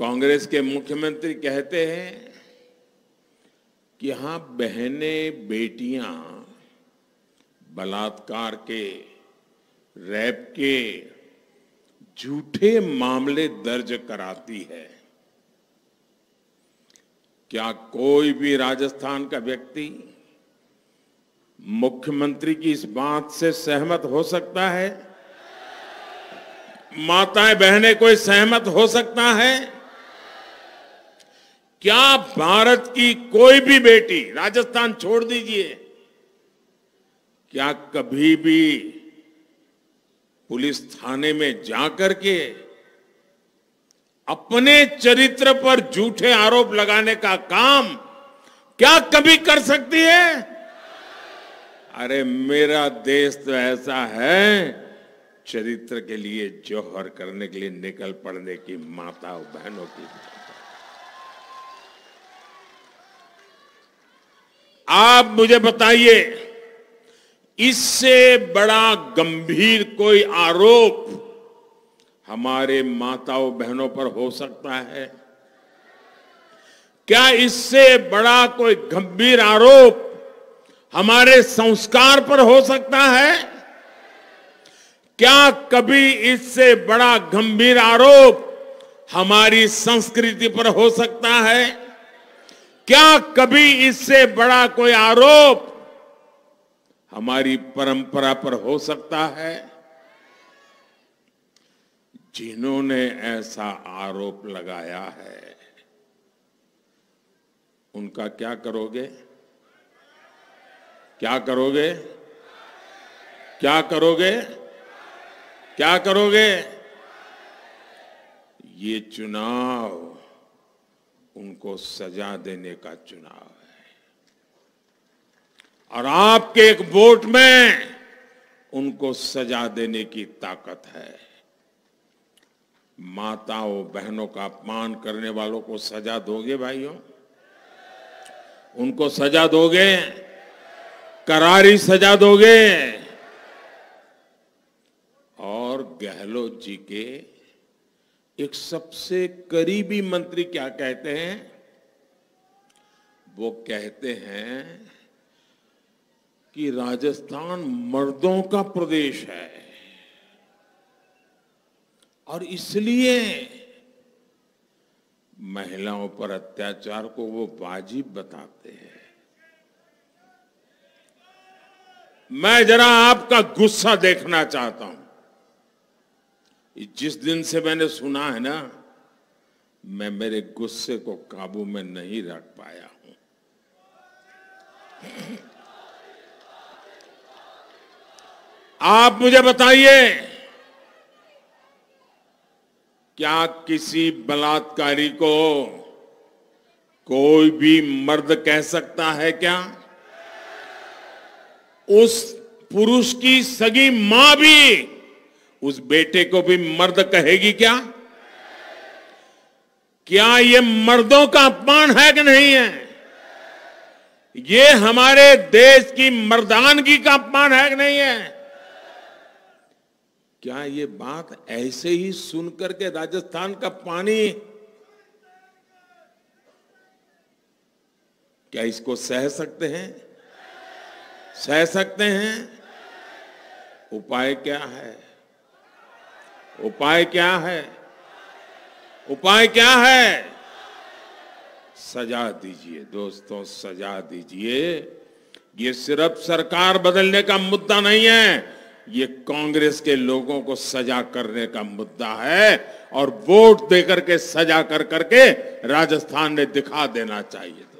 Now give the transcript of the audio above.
कांग्रेस के मुख्यमंत्री कहते हैं कि यहां बहने बेटियां बलात्कार के रैप के झूठे मामले दर्ज कराती है क्या कोई भी राजस्थान का व्यक्ति मुख्यमंत्री की इस बात से सहमत हो सकता है माताएं बहनें कोई सहमत हो सकता है क्या भारत की कोई भी बेटी राजस्थान छोड़ दीजिए क्या कभी भी पुलिस थाने में जाकर के अपने चरित्र पर झूठे आरोप लगाने का काम क्या कभी कर सकती है अरे मेरा देश तो ऐसा है चरित्र के लिए जौहर करने के लिए निकल पड़ने की माताओं बहनों की आप मुझे बताइए इससे बड़ा गंभीर कोई आरोप हमारे माताओं बहनों पर हो सकता है क्या इससे बड़ा कोई गंभीर आरोप हमारे संस्कार पर हो सकता है क्या कभी इससे बड़ा गंभीर आरोप हमारी संस्कृति पर हो सकता है क्या कभी इससे बड़ा कोई आरोप हमारी परंपरा पर हो सकता है जिन्होंने ऐसा आरोप लगाया है उनका क्या करोगे क्या करोगे क्या करोगे क्या करोगे ये चुनाव उनको सजा देने का चुनाव है और आपके एक वोट में उनको सजा देने की ताकत है माताओं बहनों का अपमान करने वालों को सजा दोगे भाइयों उनको सजा दोगे करारी सजा दोगे और गहलोत जी के एक सबसे करीबी मंत्री क्या कहते हैं वो कहते हैं कि राजस्थान मर्दों का प्रदेश है और इसलिए महिलाओं पर अत्याचार को वो वाजिब बताते हैं मैं जरा आपका गुस्सा देखना चाहता हूं जिस दिन से मैंने सुना है ना मैं मेरे गुस्से को काबू में नहीं रख पाया हूं आप मुझे बताइए क्या किसी बलात्कारी को कोई भी मर्द कह सकता है क्या उस पुरुष की सगी मां भी उस बेटे को भी मर्द कहेगी क्या क्या ये मर्दों का अपमान है कि नहीं है ये हमारे देश की मर्दानगी का अपमान है कि नहीं है क्या ये बात ऐसे ही सुनकर के राजस्थान का पानी क्या इसको सह सकते हैं सह सकते हैं उपाय क्या है उपाय क्या है उपाय क्या है सजा दीजिए दोस्तों सजा दीजिए ये सिर्फ सरकार बदलने का मुद्दा नहीं है ये कांग्रेस के लोगों को सजा करने का मुद्दा है और वोट देकर के सजा कर करके राजस्थान ने दिखा देना चाहिए